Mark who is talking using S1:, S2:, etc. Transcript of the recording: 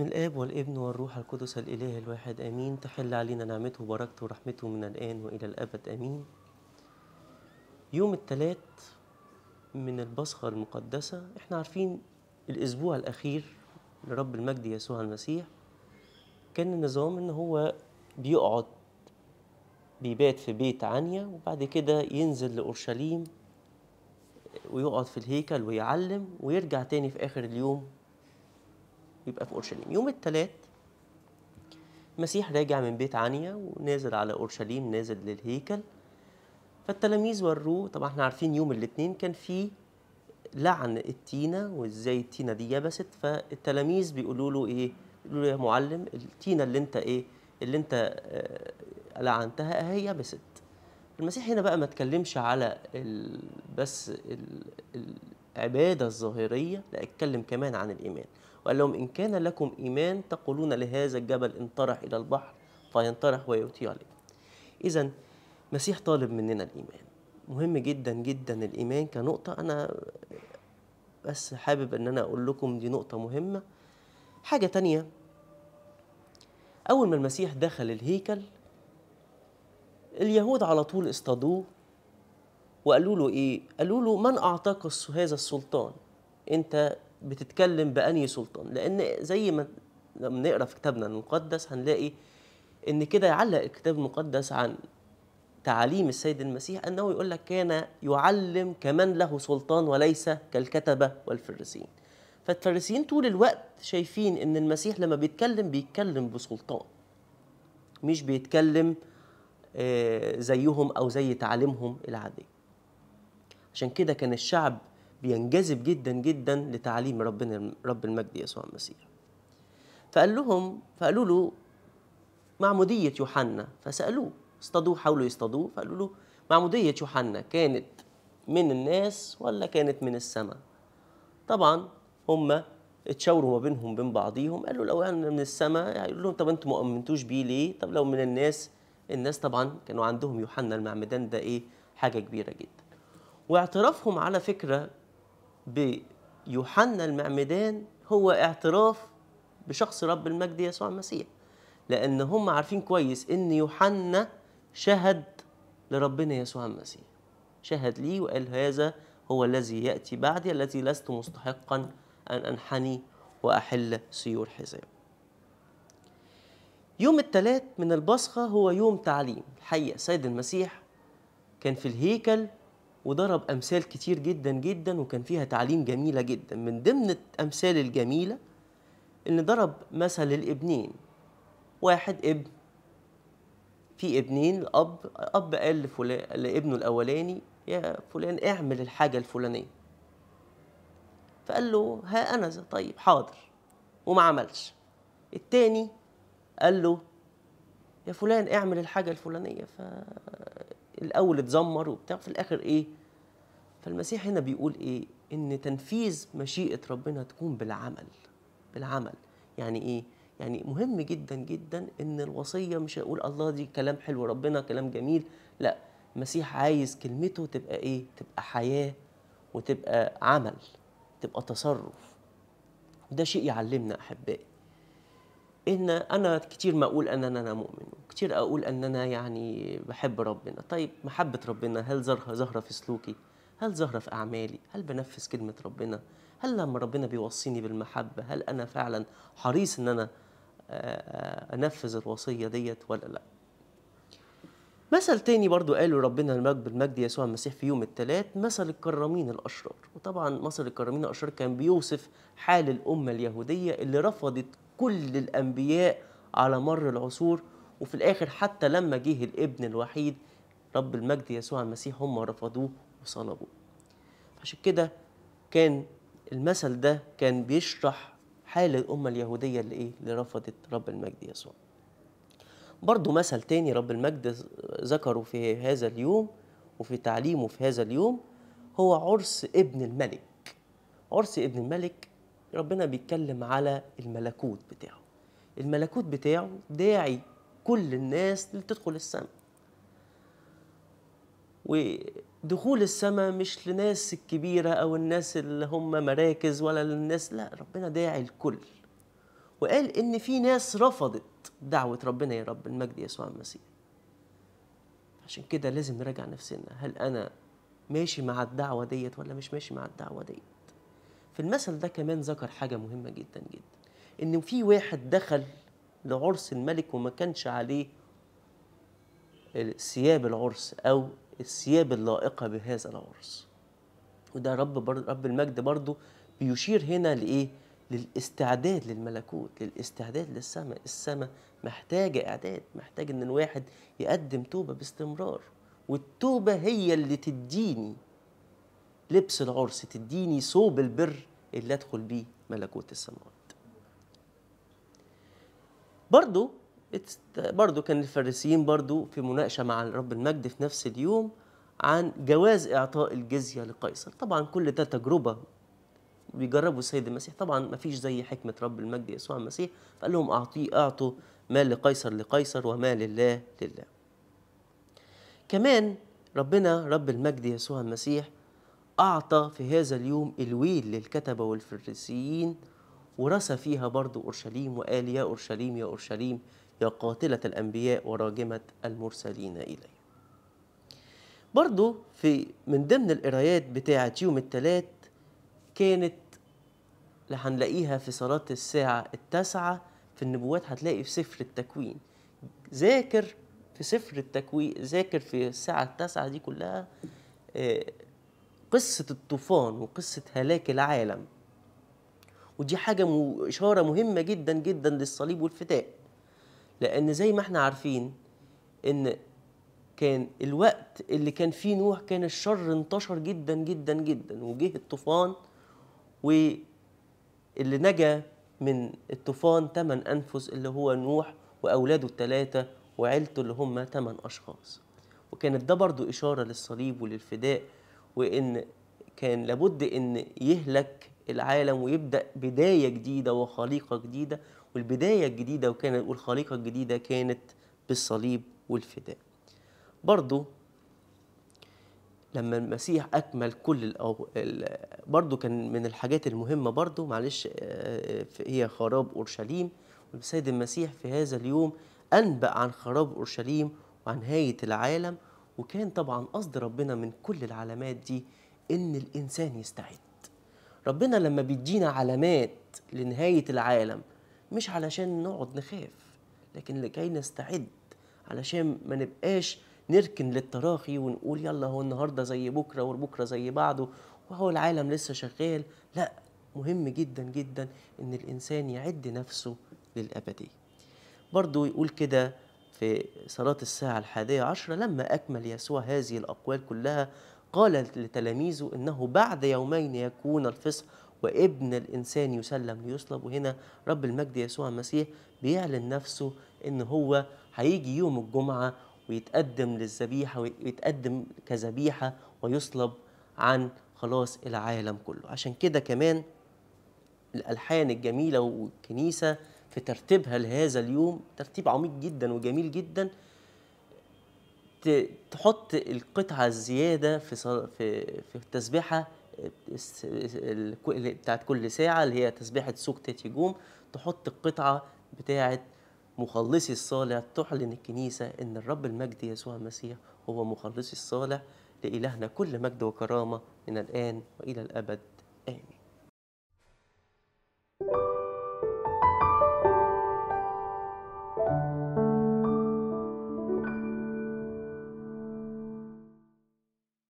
S1: باسم الآب والابن والروح القدس الإله الواحد آمين تحل علينا نعمته وبركته ورحمته من الآن وإلى الأبد آمين يوم الثلاث من البصخة المقدسة احنا عارفين الأسبوع الأخير لرب المجد يسوع المسيح كان النظام إن هو بيقعد بيبات في بيت عنيا وبعد كده ينزل لأورشليم ويقعد في الهيكل ويعلم ويرجع تاني في آخر اليوم ويبقى في اورشليم يوم الثلاث المسيح راجع من بيت عنيا ونازل على اورشليم نازل للهيكل فالتلاميذ وروه طبعا احنا عارفين يوم الاثنين كان في لعن التينه وازاي التينه دي يبست فالتلاميذ بيقولوا له ايه بيقولوا له يا معلم التينه اللي انت ايه اللي انت اه لعنتها اهي يبست المسيح هنا بقى ما اتكلمش على بس ال ال العبادة الظاهرية لا اتكلم كمان عن الإيمان وقال لهم إن كان لكم إيمان تقولون لهذا الجبل انطرح إلى البحر فينطرح ويطيع لك إذا مسيح طالب مننا الإيمان مهم جدا جدا الإيمان كنقطة أنا بس حابب إن أنا أقول لكم دي نقطة مهمة حاجة تانية أول ما المسيح دخل الهيكل اليهود على طول اصطادوه وقالوا له ايه قالوا له من اعطاك هذا السلطان انت بتتكلم بأني سلطان لأن زي ما لما نقرا في كتابنا المقدس هنلاقي إن كده يعلق الكتاب المقدس عن تعاليم السيد المسيح أنه يقول لك كان يعلم كمن له سلطان وليس كالكتبة والفريسيين فالفريسيين طول الوقت شايفين إن المسيح لما بيتكلم بيتكلم بسلطان مش بيتكلم آه، زيهم أو زي تعاليمهم العادية عشان كده كان الشعب بينجذب جدا جدا لتعليم ربنا رب المجد يسوع المسيح فقال لهم فقالوا له معمودية يوحنا فسألوه اصطادوه حاولوا يصطادوه فقالوا له معمودية يوحنا كانت من الناس ولا كانت من السماء طبعا هم اتشاوروا ما بينهم بين بعضيهم قالوا لو انا من السماء يعني يقولوا لهم طب انتوا ما امنتوش بيه ليه طب لو من الناس الناس طبعا كانوا عندهم يوحنا المعمدان ده ايه حاجه كبيره جدا واعترافهم على فكرة بيوحنا المعمدان هو اعتراف بشخص رب المجد يسوع المسيح لأن هم عارفين كويس إن يوحنا شهد لربنا يسوع المسيح شهد لي وقال هذا هو الذي يأتي بعدي الذي لست مستحقا أن أنحني وأحل سيور حزام يوم الثلاث من البصخة هو يوم تعليم الحقيقة سيد المسيح كان في الهيكل وضرب امثال كتير جدا جدا وكان فيها تعليم جميله جدا من ضمن الامثال الجميله ان ضرب مثل الابنين واحد ابن في ابنين الاب اب قال لفلان لابنه الاولاني يا فلان اعمل الحاجه الفلانيه فقال له ها انا زي. طيب حاضر وما عملش التاني قال له يا فلان اعمل الحاجه الفلانيه ف الاول اتذمر وبتاع في الاخر ايه فالمسيح هنا بيقول ايه ان تنفيذ مشيئه ربنا تكون بالعمل بالعمل يعني ايه يعني مهم جدا جدا ان الوصيه مش هقول الله دي كلام حلو ربنا كلام جميل لا المسيح عايز كلمته تبقى ايه تبقى حياه وتبقى عمل تبقى تصرف وده شيء يعلمنا احبائي ان انا كتير ما اقول ان انا مؤمن وكتير اقول ان انا يعني بحب ربنا طيب محبه ربنا هل ظهر في سلوكي هل ظهر في اعمالي هل بنفذ كلمه ربنا هل لما ربنا بيوصيني بالمحبه هل انا فعلا حريص ان انا آه، انفذ الوصيه ديت ولا لا مثل تاني برضو قالوا ربنا المجد بالمجد يسوع المسيح في يوم الثلاث مثل الكرامين الأشرار وطبعا مثل الكرامين الأشرار كان بيوصف حال الأمة اليهودية اللي رفضت كل الأنبياء على مر العصور وفي الآخر حتى لما جه الابن الوحيد رب المجد يسوع المسيح هم رفضوه وصلبوه عشان كده كان المثل ده كان بيشرح حال الأمة اليهودية اللي إيه اللي رفضت رب المجد يسوع برضو مثل تاني رب المجد ذكره في هذا اليوم وفي تعليمه في هذا اليوم هو عرس ابن الملك عرس ابن الملك ربنا بيتكلم على الملكوت بتاعه الملكوت بتاعه داعي كل الناس لتدخل السماء ودخول السماء مش لناس الكبيرة أو الناس اللي هم مراكز ولا للناس لا ربنا داعي الكل وقال إن في ناس رفضت دعوة ربنا يا رب المجد يسوع المسيح عشان كده لازم نراجع نفسنا هل أنا ماشي مع الدعوة ديت ولا مش ماشي مع الدعوة ديت في المثل ده كمان ذكر حاجة مهمة جدا جدا إن في واحد دخل لعرس الملك وما كانش عليه ثياب العرس أو الثياب اللائقة بهذا العرس وده رب رب المجد برضه بيشير هنا لإيه؟ للاستعداد للملكوت للاستعداد للسماء السماء محتاجة إعداد محتاج إن الواحد يقدم توبة باستمرار والتوبة هي اللي تديني لبس العرس تديني صوب البر اللي ادخل بيه ملكوت السماوات برضو برضو كان الفارسيين برضو في مناقشة مع رب المجد في نفس اليوم عن جواز إعطاء الجزية لقيصر طبعا كل ده تجربة بيجربوا السيد المسيح طبعا ما فيش زي حكمة رب المجد يسوع المسيح فقال لهم أعطيه أعطوا ما لقيصر لقيصر وما لله لله كمان ربنا رب المجد يسوع المسيح أعطى في هذا اليوم الويل للكتبة والفريسيين ورسى فيها برضو أورشليم وقال يا أورشليم يا أورشليم يا قاتلة الأنبياء وراجمة المرسلين إلي برضو في من ضمن القرايات بتاعة يوم الثلاث كانت اللي هنلاقيها في صلاة الساعة التاسعة في النبوات هتلاقي في سفر التكوين ذاكر في سفر التكوين ذاكر في الساعة التاسعة دي كلها آه، قصة الطوفان وقصة هلاك العالم ودي حاجة إشارة مهمة جدا جدا للصليب والفداء لأن زي ما احنا عارفين إن كان الوقت اللي كان فيه نوح كان الشر انتشر جدا جدا جدا وجه الطوفان واللي نجا من الطوفان ثمان أنفس اللي هو نوح وأولاده الثلاثة وعيلته اللي هم ثمان أشخاص وكانت ده برضو إشارة للصليب وللفداء وان كان لابد ان يهلك العالم ويبدا بدايه جديده وخليقه جديده والبدايه الجديده وكانت والخليقه الجديده كانت بالصليب والفداء برضو لما المسيح اكمل كل الأو... برضو كان من الحاجات المهمه برضو معلش آه، هي خراب اورشليم والسيد المسيح في هذا اليوم انبأ عن خراب اورشليم وعن نهايه العالم وكان طبعا قصد ربنا من كل العلامات دي ان الانسان يستعد ربنا لما بيدينا علامات لنهايه العالم مش علشان نقعد نخاف لكن لكي نستعد علشان ما نبقاش نركن للتراخي ونقول يلا هو النهارده زي بكره وبكره زي بعده وهو العالم لسه شغال لا مهم جدا جدا ان الانسان يعد نفسه للابديه برضو يقول كده في صلاة الساعة الحادية عشرة لما أكمل يسوع هذه الأقوال كلها قال لتلاميذه إنه بعد يومين يكون الفصح وابن الإنسان يسلم ليصلب وهنا رب المجد يسوع المسيح بيعلن نفسه إن هو هيجي يوم الجمعة ويتقدم للذبيحة ويتقدم كذبيحة ويصلب عن خلاص العالم كله عشان كده كمان الألحان الجميلة والكنيسة في ترتيبها لهذا اليوم ترتيب عميق جدا وجميل جدا تحط القطعة الزيادة في في في التسبيحة بتاعت كل ساعة اللي هي تسبيحة سوق تاتي جوم تحط القطعة بتاعت مخلصي الصالح تعلن الكنيسة إن الرب المجد يسوع المسيح هو مخلصي الصالح لإلهنا كل مجد وكرامة من الآن وإلى الأبد آمين